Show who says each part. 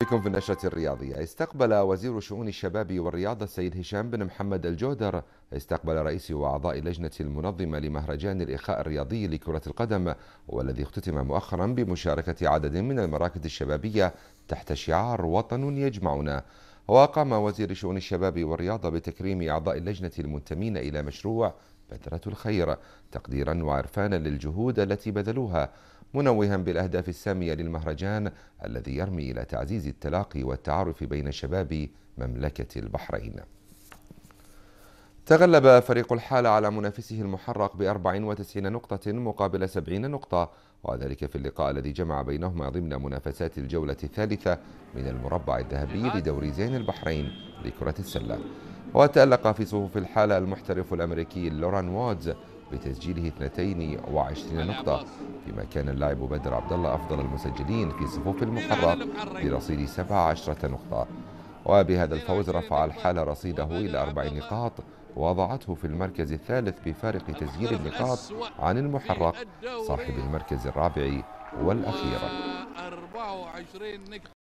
Speaker 1: بكم في النشرة الرياضية استقبل وزير شؤون الشباب والرياضة السيد هشام بن محمد الجودر استقبل رئيس وأعضاء اللجنة المنظمة لمهرجان الإخاء الرياضي لكرة القدم والذي اختتم مؤخرا بمشاركة عدد من المراكز الشبابية تحت شعار وطن يجمعنا وقام وزير شؤون الشباب والرياضة بتكريم أعضاء اللجنة المنتمين إلى مشروع بذرة الخير تقديرا وعرفانا للجهود التي بذلوها منوها بالأهداف السامية للمهرجان الذي يرمي إلى تعزيز التلاقي والتعارف بين شباب مملكة البحرين تغلب فريق الحالة على منافسه المحرق ب 94 نقطة مقابل 70 نقطة وذلك في اللقاء الذي جمع بينهما ضمن منافسات الجولة الثالثة من المربع الذهبي لدوري زين البحرين لكرة السلة وتألق في صفوف الحالة المحترف الأمريكي لوران وودز بتسجيله 22 نقطة فيما كان اللاعب بدر عبد الله أفضل المسجلين في صفوف المحرق برصيد 17 نقطة وبهذا الفوز رفع الحالة رصيده إلى أربع نقاط وضعته في المركز الثالث بفارق تسجيل النقاط عن المحرق صاحب المركز الرابع والأخير 24 نقطة